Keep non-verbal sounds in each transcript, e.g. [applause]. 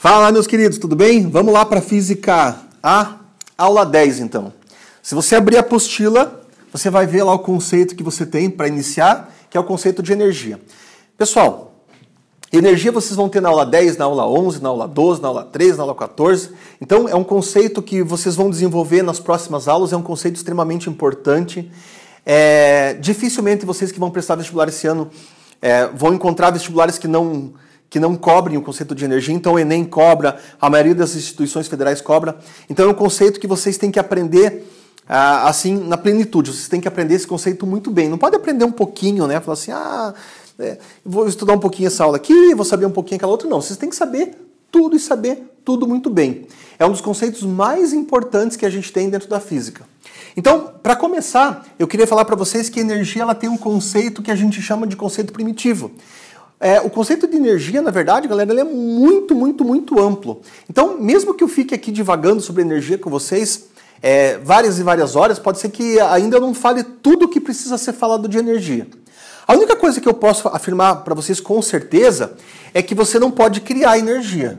Fala, meus queridos, tudo bem? Vamos lá para física A, aula 10 então. Se você abrir a apostila, você vai ver lá o conceito que você tem para iniciar, que é o conceito de energia. Pessoal, energia vocês vão ter na aula 10, na aula 11, na aula 12, na aula 13, na aula 14. Então, é um conceito que vocês vão desenvolver nas próximas aulas, é um conceito extremamente importante. É, dificilmente vocês que vão prestar vestibular esse ano é, vão encontrar vestibulares que não que não cobrem o conceito de energia. Então o Enem cobra, a maioria das instituições federais cobra. Então é um conceito que vocês têm que aprender ah, assim na plenitude. Vocês têm que aprender esse conceito muito bem. Não pode aprender um pouquinho, né? Falar assim, ah, é, vou estudar um pouquinho essa aula aqui, vou saber um pouquinho aquela outra. Não, vocês têm que saber tudo e saber tudo muito bem. É um dos conceitos mais importantes que a gente tem dentro da física. Então, para começar, eu queria falar para vocês que energia ela tem um conceito que a gente chama de conceito primitivo. É, o conceito de energia, na verdade, galera, ele é muito, muito, muito amplo. Então, mesmo que eu fique aqui divagando sobre energia com vocês é, várias e várias horas, pode ser que ainda eu não fale tudo o que precisa ser falado de energia. A única coisa que eu posso afirmar para vocês com certeza é que você não pode criar energia.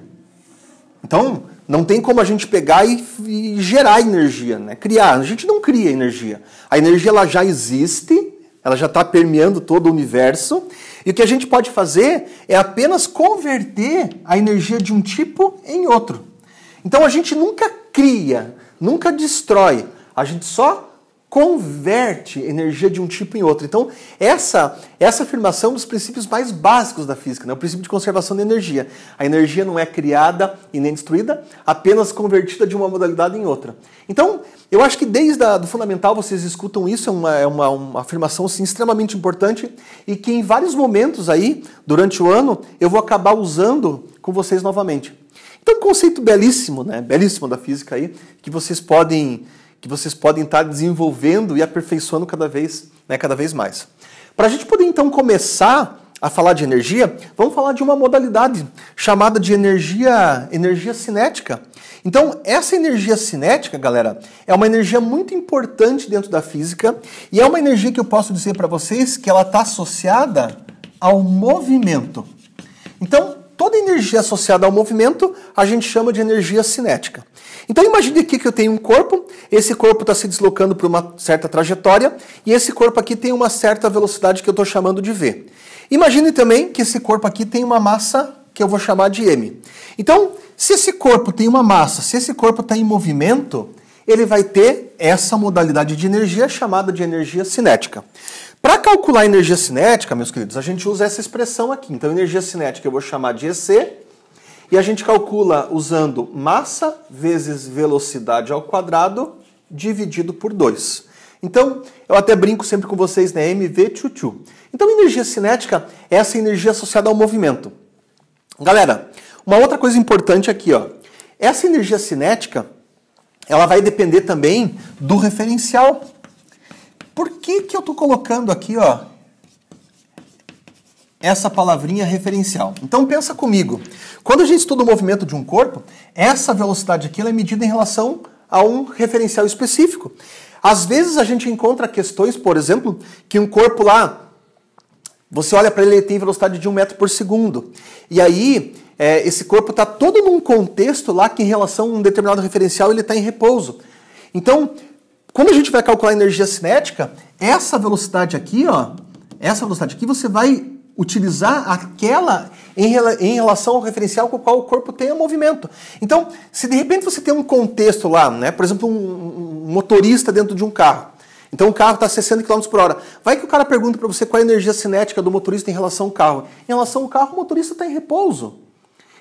Então, não tem como a gente pegar e, e gerar energia, né? Criar. A gente não cria energia. A energia ela já existe ela já está permeando todo o universo. E o que a gente pode fazer é apenas converter a energia de um tipo em outro. Então a gente nunca cria, nunca destrói, a gente só converte energia de um tipo em outro. Então, essa, essa afirmação é um dos princípios mais básicos da física, né? o princípio de conservação da energia. A energia não é criada e nem destruída, apenas convertida de uma modalidade em outra. Então, eu acho que desde o fundamental vocês escutam isso, é uma, é uma, uma afirmação assim, extremamente importante e que em vários momentos aí, durante o ano, eu vou acabar usando com vocês novamente. Então, um conceito belíssimo, né? belíssimo da física aí, que vocês podem que vocês podem estar desenvolvendo e aperfeiçoando cada vez, né, cada vez mais. Para a gente poder então começar a falar de energia, vamos falar de uma modalidade chamada de energia, energia cinética. Então, essa energia cinética, galera, é uma energia muito importante dentro da física e é uma energia que eu posso dizer para vocês que ela está associada ao movimento. Então, Toda energia associada ao movimento a gente chama de energia cinética. Então imagine aqui que eu tenho um corpo, esse corpo está se deslocando por uma certa trajetória e esse corpo aqui tem uma certa velocidade que eu estou chamando de v. Imagine também que esse corpo aqui tem uma massa que eu vou chamar de m. Então, se esse corpo tem uma massa, se esse corpo está em movimento, ele vai ter essa modalidade de energia chamada de energia cinética. Para calcular a energia cinética, meus queridos, a gente usa essa expressão aqui. Então, energia cinética eu vou chamar de EC, e a gente calcula usando massa vezes velocidade ao quadrado dividido por 2. Então, eu até brinco sempre com vocês, né? MV tchutchu. Então, energia cinética é essa energia associada ao movimento. Galera, uma outra coisa importante aqui, ó. Essa energia cinética, ela vai depender também do referencial por que, que eu estou colocando aqui ó, essa palavrinha referencial? Então pensa comigo. Quando a gente estuda o movimento de um corpo, essa velocidade aqui é medida em relação a um referencial específico. Às vezes a gente encontra questões, por exemplo, que um corpo lá, você olha para ele, ele tem velocidade de 1 metro por segundo. E aí é, esse corpo está todo num contexto lá que em relação a um determinado referencial ele está em repouso. Então, quando a gente vai calcular a energia cinética, essa velocidade aqui, ó, essa velocidade aqui, você vai utilizar aquela em, em relação ao referencial com o qual o corpo tem movimento. Então, se de repente você tem um contexto lá, né, por exemplo, um, um motorista dentro de um carro, então o carro está a 60 km por hora. Vai que o cara pergunta para você qual é a energia cinética do motorista em relação ao carro. Em relação ao carro, o motorista está em repouso.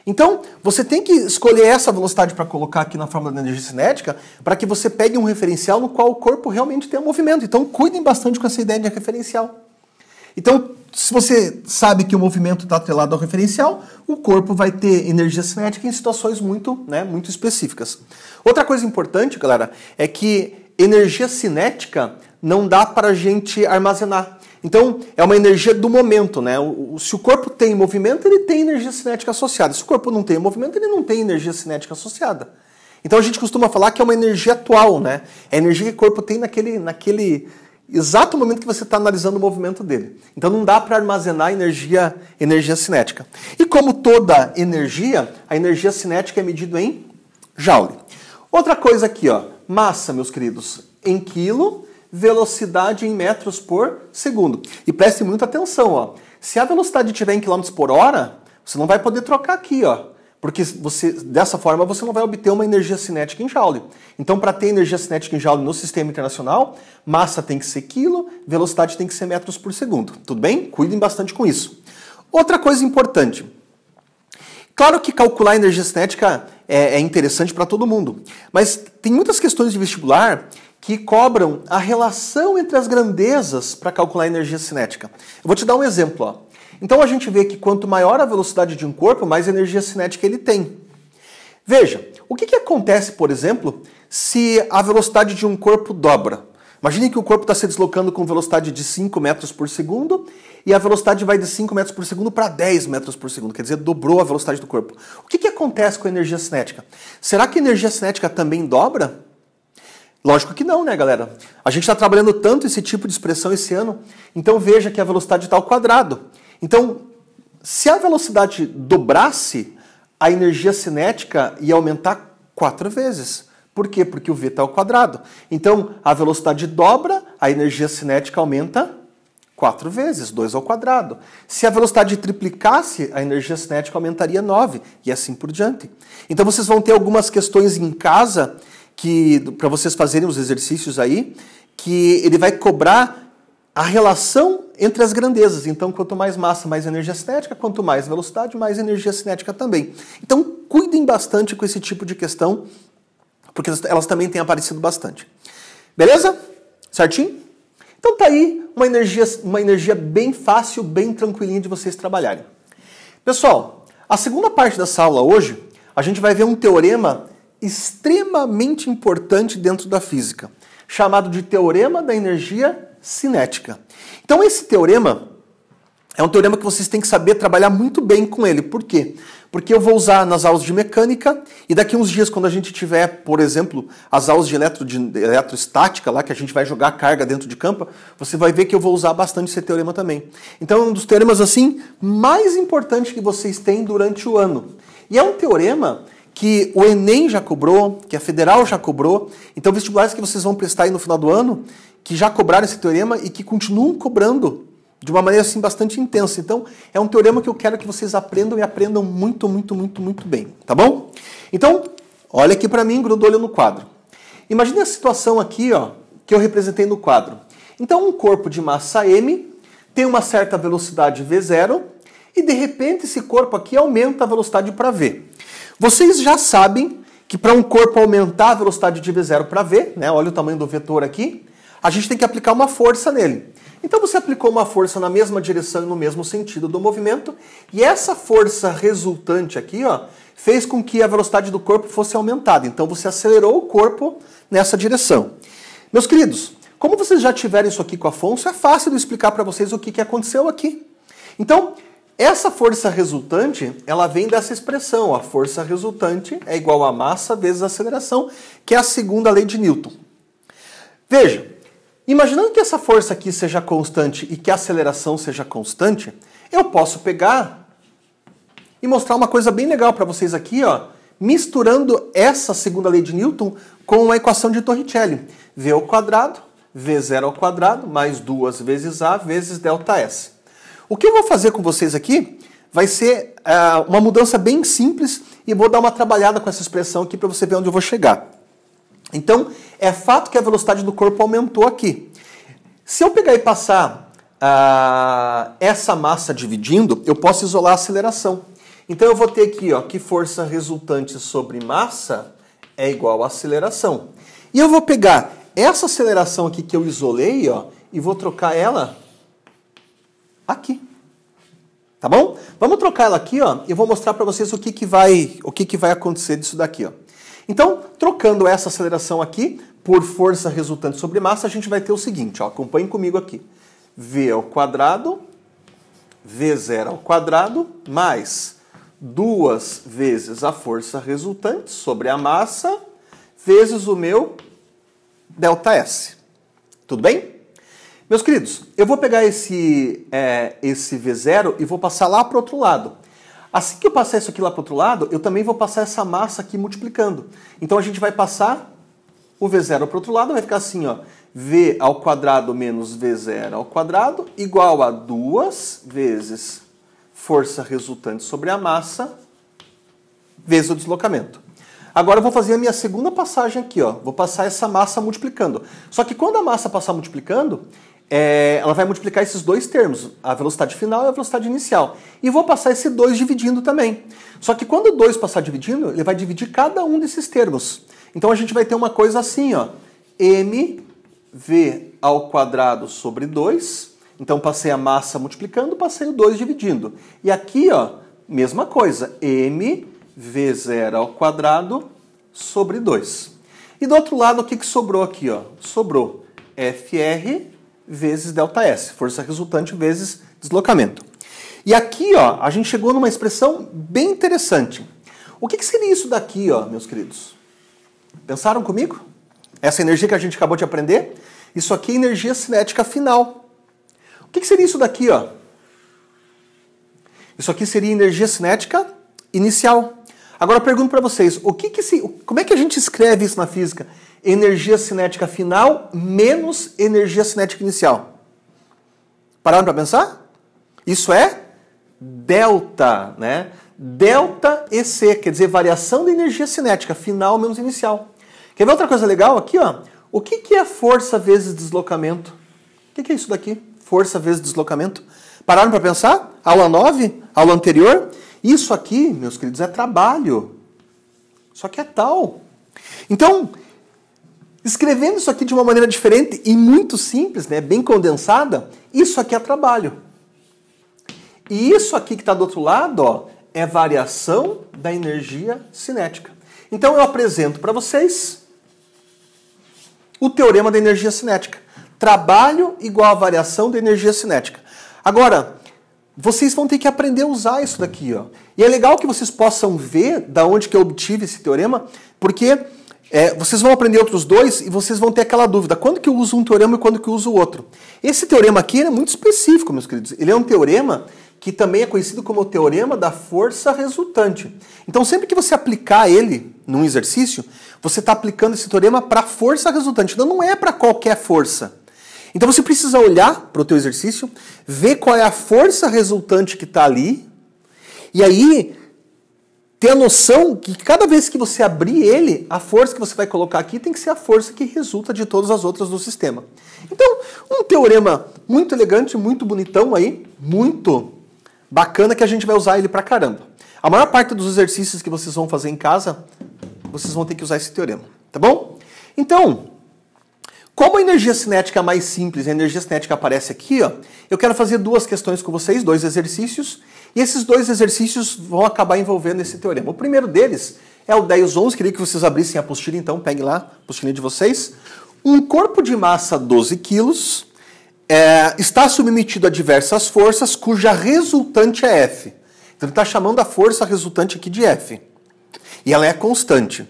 Então, você tem que escolher essa velocidade para colocar aqui na fórmula da energia cinética para que você pegue um referencial no qual o corpo realmente tem um movimento. Então, cuidem bastante com essa ideia de referencial. Então, se você sabe que o movimento está atrelado ao referencial, o corpo vai ter energia cinética em situações muito, né, muito específicas. Outra coisa importante, galera, é que energia cinética não dá para a gente armazenar então, é uma energia do momento, né? Se o corpo tem movimento, ele tem energia cinética associada. Se o corpo não tem movimento, ele não tem energia cinética associada. Então a gente costuma falar que é uma energia atual, né? É a energia que o corpo tem naquele, naquele exato momento que você está analisando o movimento dele. Então não dá para armazenar energia, energia cinética. E como toda energia, a energia cinética é medida em joule. Outra coisa aqui, ó, massa, meus queridos, em quilo velocidade em metros por segundo. E preste muita atenção, ó. Se a velocidade estiver em quilômetros por hora, você não vai poder trocar aqui, ó. Porque você, dessa forma você não vai obter uma energia cinética em Joule. Então, para ter energia cinética em Joule no sistema internacional, massa tem que ser quilo, velocidade tem que ser metros por segundo. Tudo bem? Cuidem bastante com isso. Outra coisa importante. Claro que calcular a energia cinética é, é interessante para todo mundo, mas tem muitas questões de vestibular que cobram a relação entre as grandezas para calcular a energia cinética. Eu vou te dar um exemplo. Ó. Então a gente vê que quanto maior a velocidade de um corpo, mais energia cinética ele tem. Veja, o que, que acontece, por exemplo, se a velocidade de um corpo dobra? Imagine que o corpo está se deslocando com velocidade de 5 metros por segundo e a velocidade vai de 5 metros por segundo para 10 metros por segundo, quer dizer, dobrou a velocidade do corpo. O que, que acontece com a energia cinética? Será que a energia cinética também dobra? Lógico que não, né, galera? A gente está trabalhando tanto esse tipo de expressão esse ano, então veja que a velocidade está ao quadrado. Então, se a velocidade dobrasse, a energia cinética ia aumentar quatro vezes. Por quê? Porque o v está ao quadrado. Então, a velocidade dobra, a energia cinética aumenta quatro vezes, 2 ao quadrado. Se a velocidade triplicasse, a energia cinética aumentaria 9 e assim por diante. Então vocês vão ter algumas questões em casa que para vocês fazerem os exercícios aí, que ele vai cobrar a relação entre as grandezas. Então, quanto mais massa, mais energia cinética, quanto mais velocidade, mais energia cinética também. Então, cuidem bastante com esse tipo de questão, porque elas também têm aparecido bastante. Beleza? Certinho? Então tá aí uma energia, uma energia bem fácil, bem tranquilinha de vocês trabalharem. Pessoal, a segunda parte dessa aula hoje, a gente vai ver um teorema extremamente importante dentro da física, chamado de Teorema da Energia Cinética. Então, esse teorema é um teorema que vocês têm que saber trabalhar muito bem com ele. Por quê? Porque eu vou usar nas aulas de mecânica e daqui uns dias, quando a gente tiver, por exemplo, as aulas de, eletro, de eletrostática, lá que a gente vai jogar carga dentro de campo, você vai ver que eu vou usar bastante esse teorema também. Então, é um dos teoremas assim mais importantes que vocês têm durante o ano. E é um teorema que o Enem já cobrou, que a Federal já cobrou. Então, vestibulares que vocês vão prestar aí no final do ano, que já cobraram esse teorema e que continuam cobrando de uma maneira assim bastante intensa. Então, é um teorema que eu quero que vocês aprendam e aprendam muito, muito, muito, muito bem, tá bom? Então, olha aqui para mim, gruda o olho no quadro. Imagina a situação aqui, ó, que eu representei no quadro. Então, um corpo de massa m tem uma certa velocidade v0 e de repente esse corpo aqui aumenta a velocidade para v. Vocês já sabem que para um corpo aumentar a velocidade de V0 para V, né, olha o tamanho do vetor aqui, a gente tem que aplicar uma força nele. Então você aplicou uma força na mesma direção e no mesmo sentido do movimento, e essa força resultante aqui ó, fez com que a velocidade do corpo fosse aumentada. Então você acelerou o corpo nessa direção. Meus queridos, como vocês já tiveram isso aqui com o Afonso, é fácil de explicar para vocês o que, que aconteceu aqui. Então, essa força resultante, ela vem dessa expressão, a força resultante é igual a massa vezes a aceleração, que é a segunda lei de Newton. Veja, imaginando que essa força aqui seja constante e que a aceleração seja constante, eu posso pegar e mostrar uma coisa bem legal para vocês aqui, ó, misturando essa segunda lei de Newton com a equação de Torricelli, v ao quadrado v0 ao quadrado mais duas vezes a vezes delta s. O que eu vou fazer com vocês aqui vai ser uh, uma mudança bem simples e vou dar uma trabalhada com essa expressão aqui para você ver onde eu vou chegar. Então, é fato que a velocidade do corpo aumentou aqui. Se eu pegar e passar uh, essa massa dividindo, eu posso isolar a aceleração. Então, eu vou ter aqui ó, que força resultante sobre massa é igual a aceleração. E eu vou pegar essa aceleração aqui que eu isolei ó, e vou trocar ela aqui. Tá bom? Vamos trocar ela aqui, ó. Eu vou mostrar para vocês o que, que vai, o que, que vai acontecer disso daqui, ó. Então, trocando essa aceleração aqui por força resultante sobre massa, a gente vai ter o seguinte, ó. Acompanhe comigo aqui. V ao quadrado v0 ao quadrado mais duas vezes a força resultante sobre a massa vezes o meu delta S. Tudo bem? Meus queridos, eu vou pegar esse, é, esse V0 e vou passar lá para o outro lado. Assim que eu passar isso aqui lá para o outro lado, eu também vou passar essa massa aqui multiplicando. Então a gente vai passar o V0 para o outro lado, vai ficar assim, ó, V ao quadrado menos V0 ao quadrado igual a duas vezes força resultante sobre a massa vezes o deslocamento. Agora eu vou fazer a minha segunda passagem aqui, ó. Vou passar essa massa multiplicando. Só que quando a massa passar multiplicando, é, ela vai multiplicar esses dois termos, a velocidade final e a velocidade inicial. E vou passar esse 2 dividindo também. Só que quando o 2 passar dividindo, ele vai dividir cada um desses termos. Então a gente vai ter uma coisa assim, ó, mv ao quadrado sobre 2. Então passei a massa multiplicando, passei o 2 dividindo. E aqui, ó, mesma coisa, mv0 ao quadrado sobre 2. E do outro lado, o que, que sobrou aqui? Ó? Sobrou fr vezes ΔS, força resultante vezes deslocamento. E aqui, ó, a gente chegou numa expressão bem interessante. O que, que seria isso daqui, ó, meus queridos? Pensaram comigo? Essa energia que a gente acabou de aprender, isso aqui é energia cinética final. O que, que seria isso daqui, ó? Isso aqui seria energia cinética inicial. Agora eu pergunto para vocês, o que que se, como é que a gente escreve isso na física? Energia cinética final menos energia cinética inicial. Pararam para pensar? Isso é delta, né? Delta EC, quer dizer variação da energia cinética final menos inicial. Quer ver outra coisa legal aqui, ó? O que, que é força vezes deslocamento? O que, que é isso daqui? Força vezes deslocamento? Pararam para pensar? Aula 9, aula anterior. Isso aqui, meus queridos, é trabalho. Só que é tal. Então, escrevendo isso aqui de uma maneira diferente e muito simples, né, bem condensada, isso aqui é trabalho. E isso aqui que está do outro lado ó, é variação da energia cinética. Então eu apresento para vocês o teorema da energia cinética. Trabalho igual a variação da energia cinética. Agora, vocês vão ter que aprender a usar isso daqui. Ó. E é legal que vocês possam ver da onde que eu obtive esse teorema, porque é, vocês vão aprender outros dois e vocês vão ter aquela dúvida: quando que eu uso um teorema e quando que eu uso o outro? Esse teorema aqui é muito específico, meus queridos. Ele é um teorema que também é conhecido como o teorema da força resultante. Então, sempre que você aplicar ele num exercício, você está aplicando esse teorema para a força resultante. Então, não é para qualquer força. Então você precisa olhar para o teu exercício, ver qual é a força resultante que está ali, e aí ter a noção que cada vez que você abrir ele, a força que você vai colocar aqui tem que ser a força que resulta de todas as outras do sistema. Então, um teorema muito elegante, muito bonitão aí, muito bacana que a gente vai usar ele pra caramba. A maior parte dos exercícios que vocês vão fazer em casa, vocês vão ter que usar esse teorema, tá bom? Então, como a energia cinética é mais simples, a energia cinética aparece aqui, ó, eu quero fazer duas questões com vocês, dois exercícios, e esses dois exercícios vão acabar envolvendo esse teorema. O primeiro deles é o 1011, queria que vocês abrissem a apostila, então peguem lá a postilha de vocês. Um corpo de massa 12 quilos é, está submetido a diversas forças cuja resultante é F. Então ele está chamando a força resultante aqui de F. E ela é constante.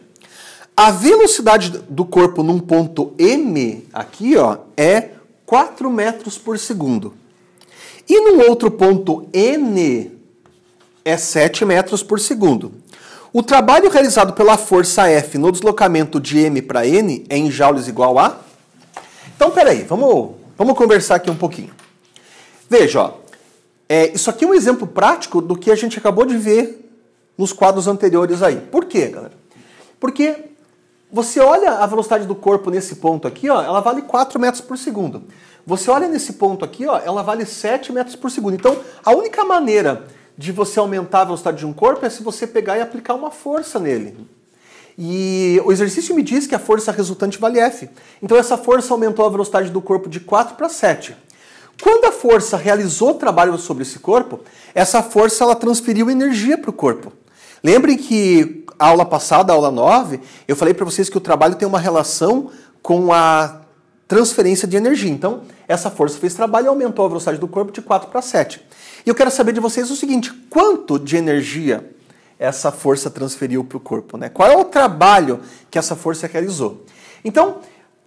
A velocidade do corpo num ponto M aqui ó, é 4 metros por segundo. E num outro ponto N é 7 metros por segundo. O trabalho realizado pela força F no deslocamento de M para N é em joules igual a? Então, peraí, vamos, vamos conversar aqui um pouquinho. Veja, ó, é, isso aqui é um exemplo prático do que a gente acabou de ver nos quadros anteriores aí. Por quê, galera? Porque você olha a velocidade do corpo nesse ponto aqui, ó, ela vale 4 metros por segundo. Você olha nesse ponto aqui, ó, ela vale 7 metros por segundo. Então, a única maneira de você aumentar a velocidade de um corpo é se você pegar e aplicar uma força nele. E o exercício me diz que a força resultante vale F. Então, essa força aumentou a velocidade do corpo de 4 para 7. Quando a força realizou trabalho sobre esse corpo, essa força ela transferiu energia para o corpo. Lembrem que a aula passada, a aula 9, eu falei para vocês que o trabalho tem uma relação com a transferência de energia. Então, essa força fez trabalho e aumentou a velocidade do corpo de 4 para 7. E eu quero saber de vocês o seguinte: quanto de energia essa força transferiu para o corpo? Né? Qual é o trabalho que essa força realizou? Então,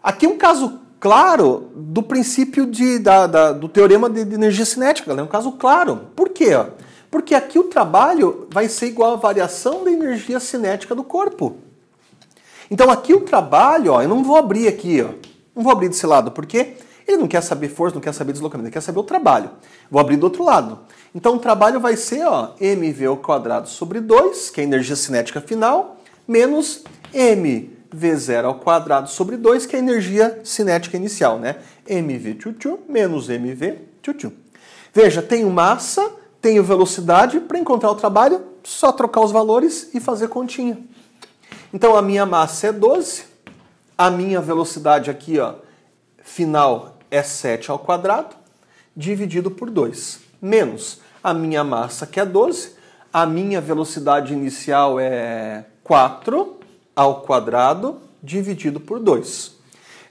aqui um caso claro do princípio de, da, da, do teorema de, de energia cinética, é né? um caso claro. Por quê? Ó? Porque aqui o trabalho vai ser igual à variação da energia cinética do corpo. Então aqui o trabalho, ó, eu não vou abrir aqui, ó, não vou abrir desse lado, porque ele não quer saber força, não quer saber deslocamento, ele quer saber o trabalho. Vou abrir do outro lado. Então o trabalho vai ser ó, mv ao quadrado sobre 2, que é a energia cinética final, menos mv zero ao quadrado sobre 2, que é a energia cinética inicial, né? mv tchu menos mv tchu Veja, tem massa, tenho velocidade para encontrar o trabalho, só trocar os valores e fazer continha. Então a minha massa é 12, a minha velocidade aqui, ó, final é 7 ao quadrado, dividido por 2, menos a minha massa que é 12, a minha velocidade inicial é 4 ao quadrado dividido por 2.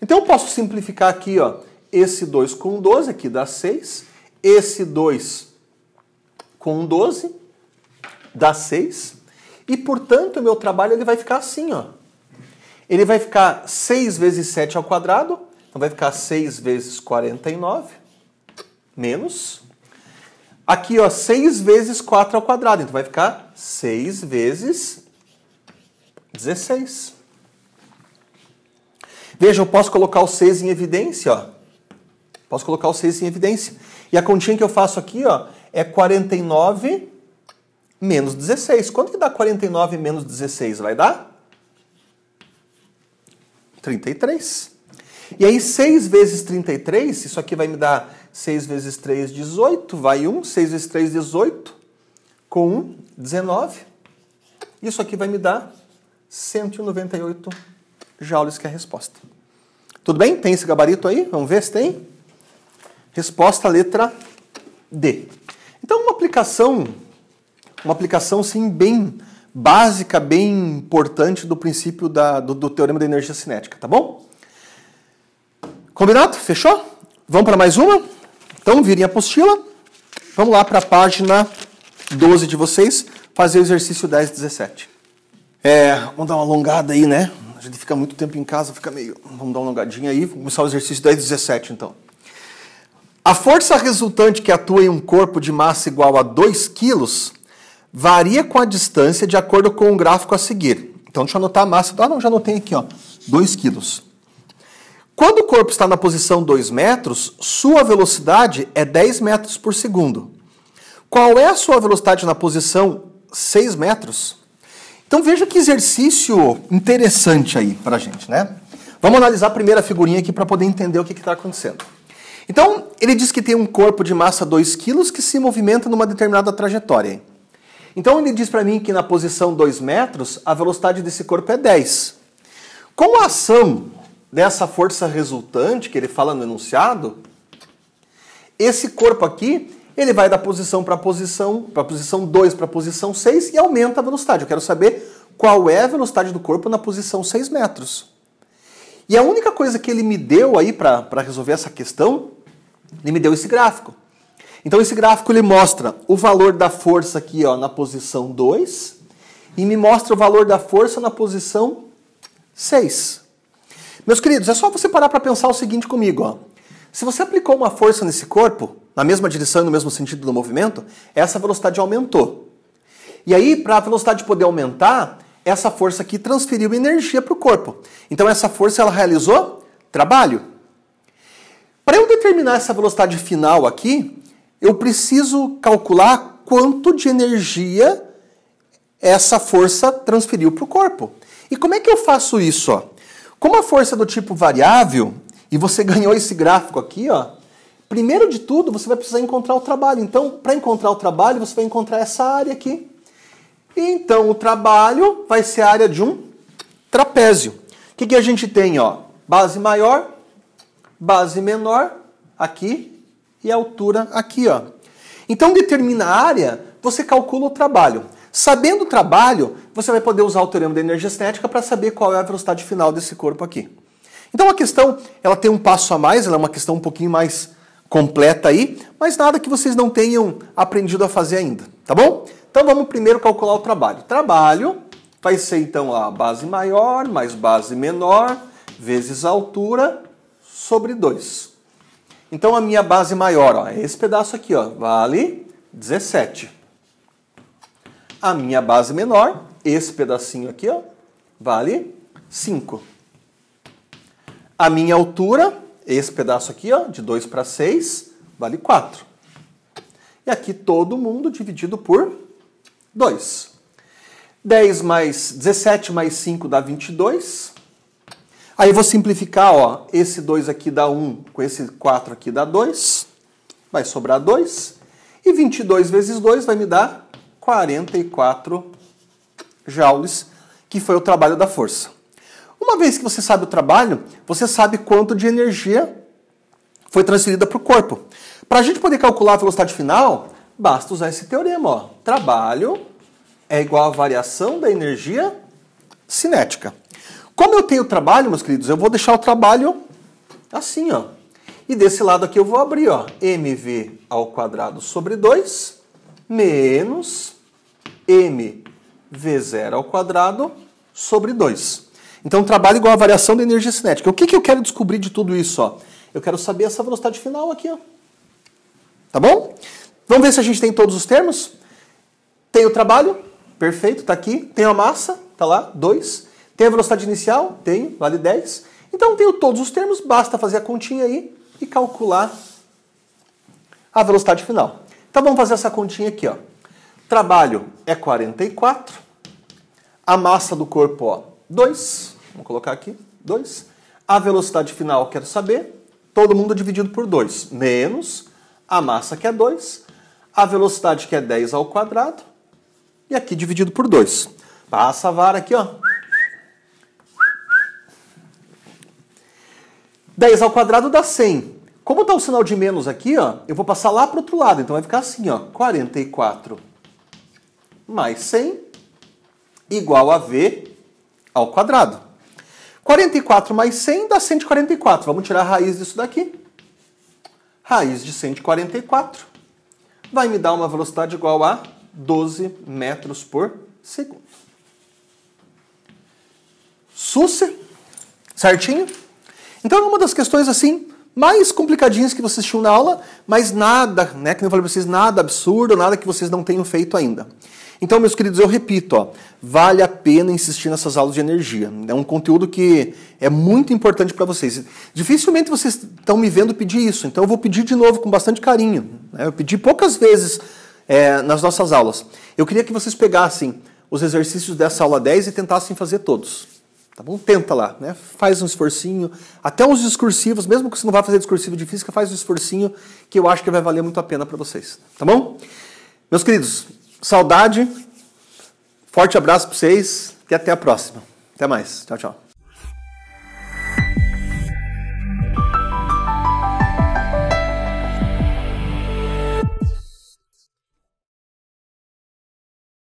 Então eu posso simplificar aqui, ó, esse 2 com 12 aqui dá 6, esse 2 com 12, dá 6. E, portanto, o meu trabalho ele vai ficar assim, ó. Ele vai ficar 6 vezes 7 ao quadrado, então vai ficar 6 vezes 49, menos. Aqui, ó, 6 vezes 4 ao quadrado, então vai ficar 6 vezes 16. Veja, eu posso colocar o 6 em evidência, ó. Posso colocar o 6 em evidência. E a continha que eu faço aqui, ó, é 49 menos 16. Quanto que dá 49 menos 16? Vai dar? 33. E aí 6 vezes 33, isso aqui vai me dar 6 vezes 3, 18, vai 1, 6 vezes 3, 18, com 1, 19. Isso aqui vai me dar 198 joules, que é a resposta. Tudo bem? Tem esse gabarito aí? Vamos ver se tem. Resposta letra D. Então, uma aplicação, uma aplicação sim bem básica, bem importante do princípio da, do, do teorema da energia cinética, tá bom? Combinado? Fechou? Vamos para mais uma? Então, virem a apostila. Vamos lá para a página 12 de vocês, fazer o exercício 10 17. É, vamos dar uma alongada aí, né? A gente fica muito tempo em casa, fica meio... Vamos dar uma alongadinha aí. Vamos começar o exercício 10 17, então. A força resultante que atua em um corpo de massa igual a 2 kg varia com a distância de acordo com o gráfico a seguir. Então deixa eu anotar a massa. Ah, não, já anotei aqui, ó. 2 kg. Quando o corpo está na posição 2 metros, sua velocidade é 10 metros por segundo. Qual é a sua velocidade na posição 6 metros? Então veja que exercício interessante aí para gente, né? Vamos analisar a primeira figurinha aqui para poder entender o que está acontecendo. Então, ele diz que tem um corpo de massa 2 kg que se movimenta numa determinada trajetória. Então, ele diz para mim que na posição 2 metros, a velocidade desse corpo é 10. Com a ação dessa força resultante que ele fala no enunciado, esse corpo aqui, ele vai da posição para posição, para posição 2 para posição 6 e aumenta a velocidade. Eu quero saber qual é a velocidade do corpo na posição 6 metros. E a única coisa que ele me deu aí para resolver essa questão ele me deu esse gráfico. Então esse gráfico ele mostra o valor da força aqui ó, na posição 2 e me mostra o valor da força na posição 6. Meus queridos, é só você parar para pensar o seguinte comigo. Ó. Se você aplicou uma força nesse corpo, na mesma direção e no mesmo sentido do movimento, essa velocidade aumentou. E aí, para a velocidade poder aumentar, essa força aqui transferiu energia para o corpo. Então essa força ela realizou trabalho. Para eu determinar essa velocidade final aqui, eu preciso calcular quanto de energia essa força transferiu para o corpo. E como é que eu faço isso? Como a força é do tipo variável, e você [laughs] ganhou esse gráfico aqui, ó, primeiro de tudo você vai precisar encontrar o trabalho. Então, para encontrar o trabalho, você vai encontrar essa área aqui. então o trabalho vai ser a área de um trapézio. O que, que a gente tem? Ó? Base maior, base menor aqui e altura aqui, ó. Então, determina a área, você calcula o trabalho. Sabendo o trabalho, você vai poder usar o teorema da energia cinética para saber qual é a velocidade final desse corpo aqui. Então a questão, ela tem um passo a mais, ela é uma questão um pouquinho mais completa aí, mas nada que vocês não tenham aprendido a fazer ainda, tá bom? Então vamos primeiro calcular o trabalho. Trabalho vai ser então a base maior mais base menor vezes a altura sobre 2. Então a minha base maior, ó, é esse pedaço aqui, ó, vale 17. A minha base menor, esse pedacinho aqui, ó, vale 5. A minha altura, esse pedaço aqui, ó, de 2 para 6, vale 4. E aqui todo mundo dividido por 2. 10 mais 17 mais 5 dá 22. Aí eu vou simplificar, ó, esse 2 aqui dá 1, um, com esse 4 aqui dá 2, vai sobrar 2. E 22 vezes 2 vai me dar 44 joules, que foi o trabalho da força. Uma vez que você sabe o trabalho, você sabe quanto de energia foi transferida para o corpo. Para a gente poder calcular a velocidade final, basta usar esse teorema. Ó. Trabalho é igual a variação da energia cinética. Como eu tenho trabalho, meus queridos, eu vou deixar o trabalho assim, ó. E desse lado aqui eu vou abrir, ó, mv ao quadrado sobre 2 menos mv0 ao quadrado sobre 2. Então, trabalho igual a variação da energia cinética. O que, que eu quero descobrir de tudo isso? Ó? Eu quero saber essa velocidade final aqui. Ó. Tá bom? Vamos ver se a gente tem todos os termos? Tem o trabalho, perfeito, tá aqui. Tem a massa, tá lá, 2. Tem a velocidade inicial? Tenho, vale 10. Então tenho todos os termos, basta fazer a continha aí e calcular a velocidade final. Então vamos fazer essa continha aqui. Ó. Trabalho é 44, a massa do corpo ó, 2, vamos colocar aqui, 2. A velocidade final quero saber, todo mundo dividido por 2, menos a massa que é 2, a velocidade que é 10 ao quadrado, e aqui dividido por 2. Passa a vara aqui, ó, 10 ao quadrado dá 100. Como está o sinal de menos aqui, ó, eu vou passar lá para o outro lado. Então vai ficar assim, ó, 44 mais 100 igual a V ao quadrado. 44 mais 100 dá 144. Vamos tirar a raiz disso daqui. Raiz de 144 vai me dar uma velocidade igual a 12 metros por segundo. Suce, certinho? Então é uma das questões assim mais complicadinhas que vocês tinham na aula, mas nada, né, que eu falei para vocês, nada absurdo, nada que vocês não tenham feito ainda. Então, meus queridos, eu repito, ó, vale a pena insistir nessas aulas de energia. É um conteúdo que é muito importante para vocês. Dificilmente vocês estão me vendo pedir isso, então eu vou pedir de novo com bastante carinho. Né? Eu pedi poucas vezes é, nas nossas aulas. Eu queria que vocês pegassem os exercícios dessa aula 10 e tentassem fazer todos. Tá bom? Tenta lá, né? Faz um esforcinho. Até uns discursivos, mesmo que você não vá fazer discursivo de física, faz um esforcinho que eu acho que vai valer muito a pena para vocês. Tá bom? Meus queridos, saudade. Forte abraço para vocês e até a próxima. Até mais. Tchau, tchau.